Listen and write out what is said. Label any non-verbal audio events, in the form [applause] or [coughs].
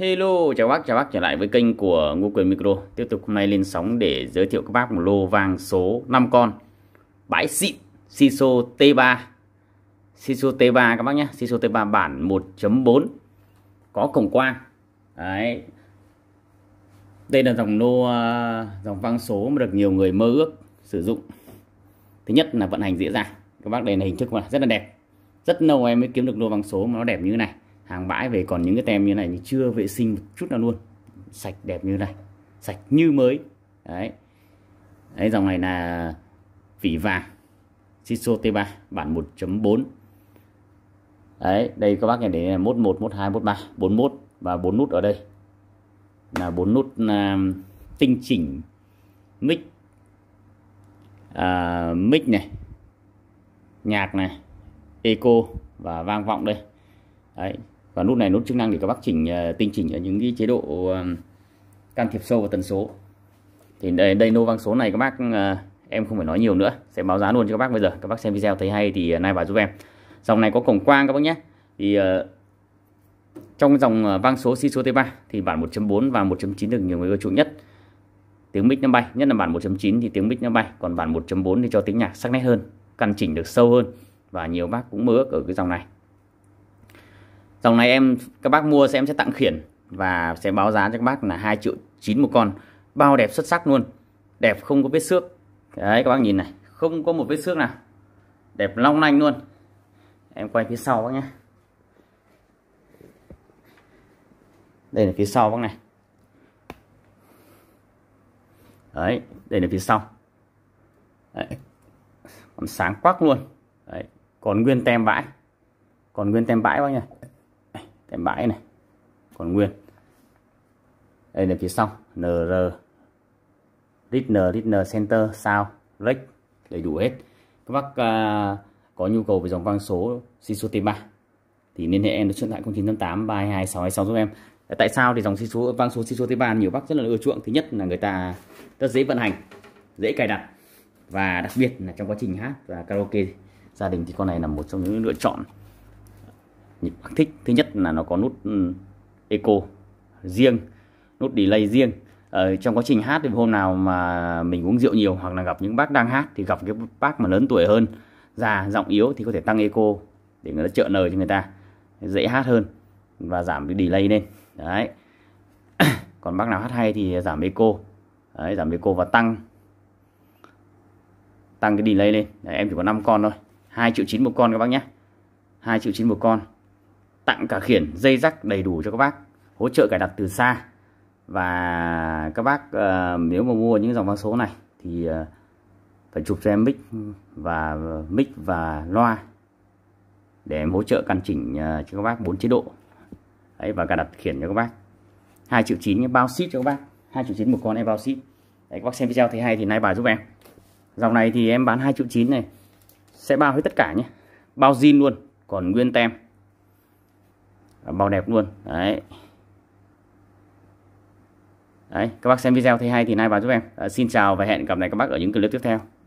Hello, chào bác, chào bác trở lại với kênh của Ngô Quyền Micro Tiếp tục hôm nay lên sóng để giới thiệu các bác một lô vàng số 5 con Bãi xịn, Siso T3 Siso T3 các bác nhé, Siso T3 bản 1.4 Có cổng quang Đấy Đây là dòng lô, à, dòng vàng số mà được nhiều người mơ ước sử dụng Thứ nhất là vận hành dễ dàng Các bác đây là hình thức rất là đẹp Rất lâu em mới kiếm được lô vàng số mà nó đẹp như thế này hàng bãi về còn những cái tem như này thì chưa vệ sinh một chút nào luôn sạch đẹp như này sạch như mới đấy đấy dòng này là vỉ vàng Siso T3 bản 1.4 đấy đây các bác nhìn thấy là 11 12 13 41 và 4 nút ở đây là 4 nút uh, tinh chỉnh mic uh, mic này nhạc này eco và vang vọng đây đấy và nút này nút chức năng để các bác chỉnh ờ, tinh chỉnh ở những cái chế độ ờ, can thiệp sâu và tần số thì đây đây nô vang số này các bác ờ, em không phải nói nhiều nữa sẽ báo giá luôn cho các bác bây giờ các bác xem video thấy hay thì nay vào giúp em dòng này có cổng quang các bác nhé thì trong dòng vang số số T3 thì bản 1.4 và 1.9 được nhiều người ưa chuộng nhất tiếng mic năm bay nhất là bản 1.9 thì tiếng mic năm bay còn bản 1.4 thì cho tiếng nhạc sắc nét hơn căn chỉnh được sâu hơn và nhiều bác cũng mơ ước ở cái dòng này dòng này em các bác mua sẽ em sẽ tặng khiển và sẽ báo giá cho các bác là 2 triệu chín một con bao đẹp xuất sắc luôn đẹp không có vết xước đấy các bác nhìn này không có một vết xước nào đẹp long lanh luôn em quay phía sau bác nhé đây là phía sau bác này đấy đây là phía sau đấy. còn sáng quắc luôn đấy. còn nguyên tem vãi còn nguyên tem vãi bác nhỉ cái bãi này còn nguyên đây là phía sau nr Ritner, Ritner Center, Sao, Rex đầy đủ hết. Các bác à, có nhu cầu về dòng vang số Sisu T3 thì liên hệ em được điện thoại 0958 322626 giúp em. Tại sao thì dòng Sisu vang số Sisu T3 nhiều bác rất là ưa chuộng. Thứ nhất là người ta rất dễ vận hành, dễ cài đặt và đặc biệt là trong quá trình hát và karaoke gia đình thì con này là một trong những lựa chọn nhịp bác thích thứ nhất là nó có nút ừ, eco riêng nút delay riêng ở ờ, trong quá trình hát thì hôm nào mà mình uống rượu nhiều hoặc là gặp những bác đang hát thì gặp cái bác mà lớn tuổi hơn già giọng yếu thì có thể tăng eco để người ta trợ lời cho người ta dễ hát hơn và giảm cái delay lên đấy [coughs] còn bác nào hát hay thì giảm eco đấy, giảm eco và tăng tăng cái delay lên đấy, em chỉ có 5 con thôi 2 triệu chín một con các bác nhé 2 triệu chín một con tặng cả khiển dây rắc đầy đủ cho các bác hỗ trợ cài đặt từ xa và các bác uh, nếu mà mua những dòng vang số này thì uh, phải chụp cho em mic và ờ, mic và loa để em hỗ trợ căn chỉnh uh, cho các bác bốn chế độ đấy và cài đặt khiển cho các bác hai triệu chín bao ship cho các bác hai triệu chín một con em bao ship đấy các bác xem video thấy hay thì nay bà giúp em dòng này thì em bán hai triệu chín này sẽ bao hết tất cả nhé bao zin luôn còn nguyên tem màu đẹp luôn đấy đấy các bác xem video thấy hay thì like vào giúp em à, xin chào và hẹn gặp lại các bác ở những clip tiếp theo